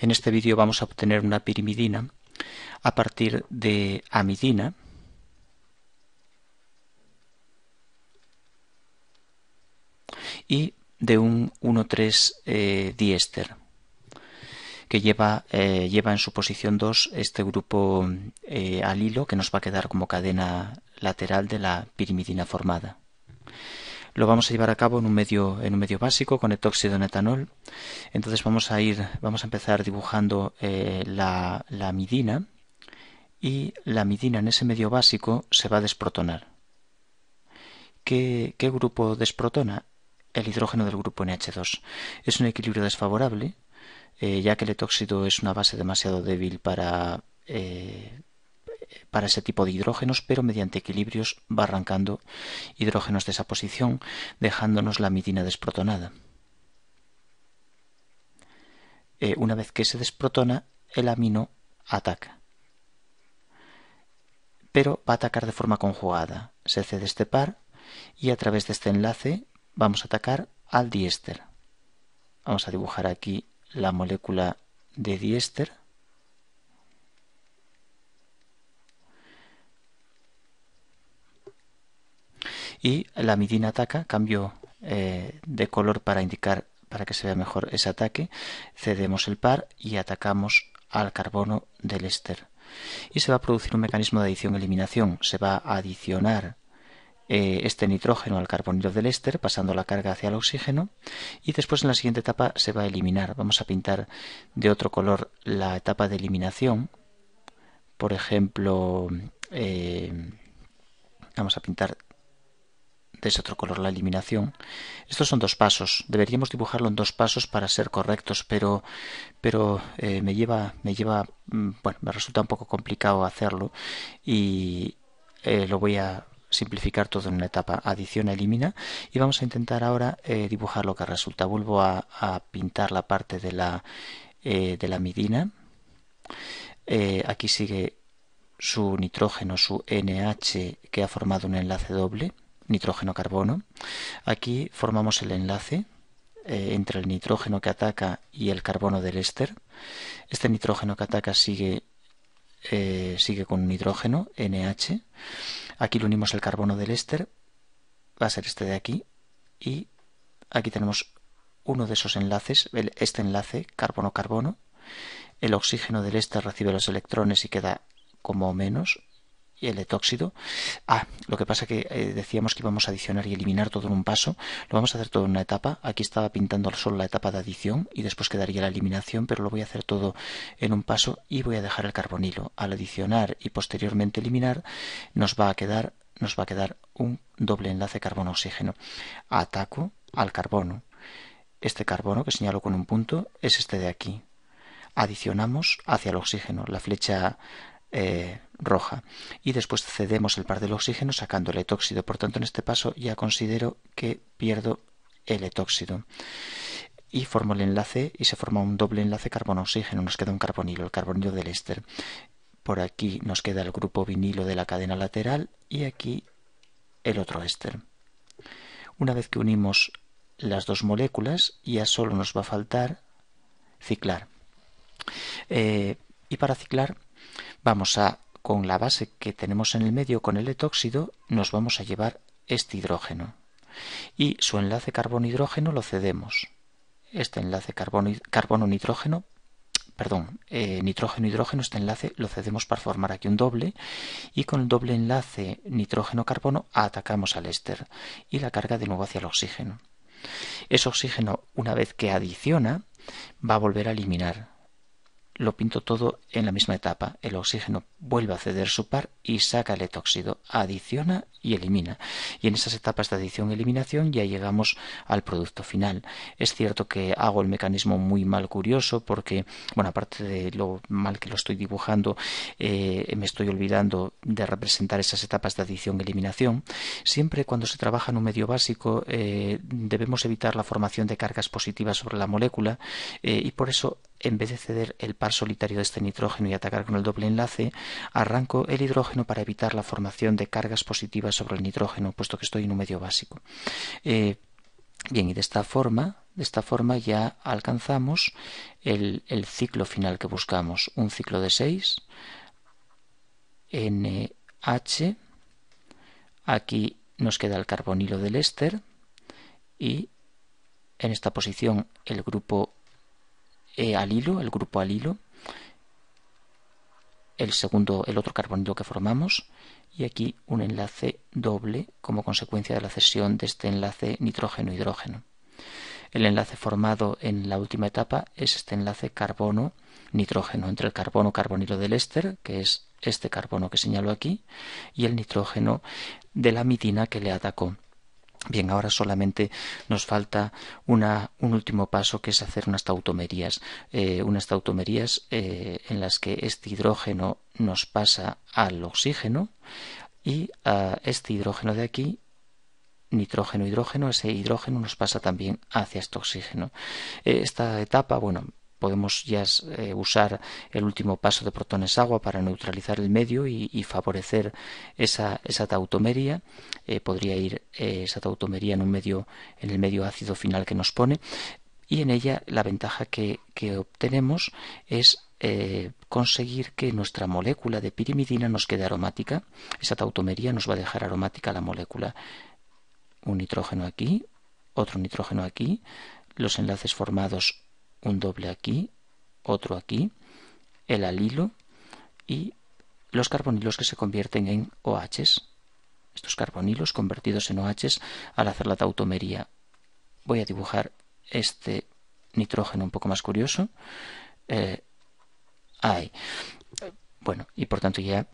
En este vídeo vamos a obtener una pirimidina a partir de amidina. y de un 1,3 eh, diéster que lleva, eh, lleva, en su posición 2 este grupo eh, alilo que nos va a quedar como cadena lateral de la pirimidina formada lo vamos a llevar a cabo en un medio, en un medio básico con etóxido de etanol. Entonces vamos a ir, vamos a empezar dibujando eh, la, la midina y la midina en ese medio básico se va a desprotonar. ¿Qué, grupo desprotona? El hidrógeno del grupo NH2. Es un equilibrio desfavorable, eh, ya que el etóxido es una base demasiado débil para eh, para ese tipo de hidrógenos, pero mediante equilibrios va arrancando hidrógenos de esa posición, dejándonos la amidina desprotonada. Eh, una vez que se desprotona, el amino ataca. Pero va a atacar de forma conjugada. Se cede este par y a través de este enlace vamos a atacar al diéster. Vamos a dibujar aquí la molécula de diéster y la midina ataca, cambio eh, de color para indicar para que se vea mejor ese ataque, cedemos el par y atacamos al carbono del éster. Y se va a producir un mecanismo de adición-eliminación. Se va a adicionar eh, este nitrógeno al carbonilo del éster, pasando la carga hacia el oxígeno. Y después en la siguiente etapa se va a eliminar. Vamos a pintar de otro color la etapa de eliminación. Por ejemplo, eh, vamos a pintar de ese otro color la eliminación. Estos son dos pasos. Deberíamos dibujarlo en dos pasos para ser correctos, pero, pero eh, me lleva, me lleva, mm, bueno, me resulta un poco complicado hacerlo y eh, lo voy a simplificar todo en una etapa. Adiciona, elimina y vamos a intentar ahora eh, dibujar lo que resulta. Vuelvo a, pintar la parte de la, de la midina. aquí sigue su nitrógeno, su NH que ha formado un enlace doble nitrógeno-carbono. Aquí formamos el enlace eh, entre el nitrógeno que ataca y el carbono del éster. Este nitrógeno que ataca sigue, eh, sigue con nitrógeno, NH. Aquí lo unimos el carbono del éster, va a ser este de aquí, y aquí tenemos uno de esos enlaces, este enlace carbono-carbono. El oxígeno del éster recibe los electrones y queda como menos, el etóxido. Ah, lo que pasa que eh, decíamos que íbamos a adicionar y eliminar todo en un paso. Lo vamos a hacer todo en una etapa. Aquí estaba pintando solo la etapa de adición y después quedaría la eliminación, pero lo voy a hacer todo en un paso y voy a dejar el carbonilo. Al adicionar y posteriormente eliminar nos va a quedar, nos va a quedar un doble enlace carbono-oxígeno. Ataco al carbono. Este carbono que señalo con un punto es este de aquí. Adicionamos hacia el oxígeno. La flecha eh, roja y después cedemos el par del oxígeno sacando el etóxido. Por tanto, en este paso ya considero que pierdo el etóxido y formo el enlace y se forma un doble enlace carbono-oxígeno. Nos queda un carbonilo, el carbonilo del éster. Por aquí nos queda el grupo vinilo de la cadena lateral y aquí el otro éster. Una vez que unimos las dos moléculas ya solo nos va a faltar ciclar. Eh, y para ciclar Vamos a, con la base que tenemos en el medio, con el etóxido, nos vamos a llevar este hidrógeno. Y su enlace carbono-hidrógeno lo cedemos. Este enlace carbono-nitrógeno, perdón, eh, nitrógeno-hidrógeno, este enlace lo cedemos para formar aquí un doble. Y con el doble enlace nitrógeno-carbono atacamos al éster. Y la carga de nuevo hacia el oxígeno. Ese oxígeno, una vez que adiciona, va a volver a eliminar lo pinto todo en la misma etapa. El oxígeno vuelve a ceder su par y saca el etóxido, adiciona y elimina. Y en esas etapas de adición y eliminación ya llegamos al producto final. Es cierto que hago el mecanismo muy mal curioso porque, bueno, aparte de lo mal que lo estoy dibujando, eh, me estoy olvidando de representar esas etapas de adición y eliminación. Siempre cuando se trabaja en un medio básico eh, debemos evitar la formación de cargas positivas sobre la molécula eh, y por eso en vez de ceder el par solitario de este nitrógeno y atacar con el doble enlace, arranco el hidrógeno para evitar la formación de cargas positivas sobre el nitrógeno, puesto que estoy en un medio básico. Eh, bien, y de esta forma, de esta forma ya alcanzamos el, ciclo final que buscamos, un ciclo de 6, NH, aquí nos queda el carbonilo del éster y en esta posición el grupo e, al el grupo alilo, el segundo, el otro carbonilo que formamos, y aquí un enlace doble como consecuencia de la cesión de este enlace nitrógeno-hidrógeno. El enlace formado en la última etapa es este enlace carbono-nitrógeno entre el carbono-carbonilo del éster, que es este carbono que señalo aquí, y el nitrógeno de la mitina que le atacó. Bien, ahora solamente nos falta una, un último paso que es hacer unas tautomerías, eh, unas tautomerías eh, en las que este hidrógeno nos pasa al oxígeno y a este hidrógeno de aquí nitrógeno hidrógeno ese hidrógeno nos pasa también hacia este oxígeno eh, esta etapa bueno podemos ya eh, usar el último paso de protones agua para neutralizar el medio y, favorecer esa, tautomería. Eh, podría ir eh, esa tautomería en, un medio, en el medio ácido final que nos pone. Y en ella la ventaja que, que obtenemos es conseguir que nuestra molécula de pirimidina nos quede aromática. Esa tautomería nos va a dejar aromática la molécula. Un nitrógeno aquí, otro nitrógeno aquí, los enlaces formados un doble aquí, otro aquí, el alilo y los carbonilos que se convierten en OHs. Estos carbonilos convertidos en OHs al hacer la tautomería. Voy a dibujar este nitrógeno un poco más curioso. Eh, Bueno, y por tanto ya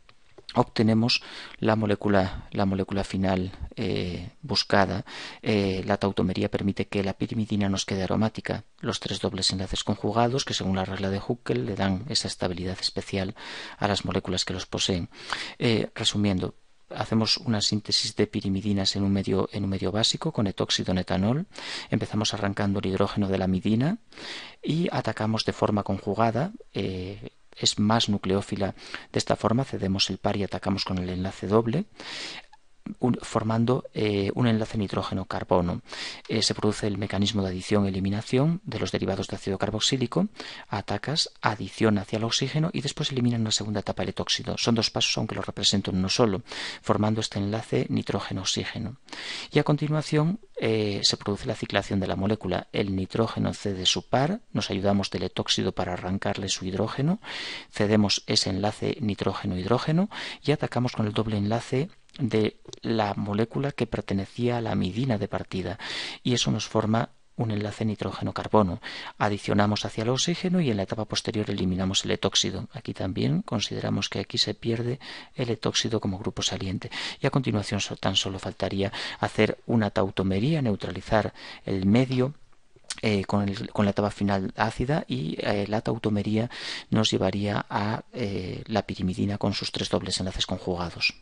obtenemos la molécula, la molécula final eh, buscada. Eh, la tautomería permite que la pirimidina nos quede aromática. Los tres dobles enlaces conjugados, que según la regla de Huckel le dan esa estabilidad especial a las moléculas que los poseen. Eh, resumiendo, hacemos una síntesis de pirimidinas en un medio, en un medio básico con etóxido etanol, empezamos arrancando el hidrógeno de la midina y atacamos de forma conjugada es más nucleófila. De esta forma cedemos el par y atacamos con el enlace doble formando eh, un enlace nitrógeno-carbono. Eh, se produce el mecanismo de adición-eliminación de los derivados de ácido carboxílico, atacas, adición hacia el oxígeno y después eliminan una segunda etapa el etóxido. Son dos pasos, aunque los represento en uno solo, formando este enlace nitrógeno-oxígeno. Y a continuación eh, se produce la ciclación de la molécula. El nitrógeno cede su par, nos ayudamos del etóxido para arrancarle su hidrógeno, cedemos ese enlace nitrógeno-hidrógeno y atacamos con el doble enlace de la molécula que pertenecía a la amidina de partida y eso nos forma un enlace nitrógeno-carbono. Adicionamos hacia el oxígeno y en la etapa posterior eliminamos el etóxido. Aquí también consideramos que aquí se pierde el etóxido como grupo saliente. Y a continuación tan solo faltaría hacer una tautomería, neutralizar el medio eh, con, la etapa final ácida y eh, la tautomería nos llevaría a eh, la pirimidina con sus tres dobles enlaces conjugados.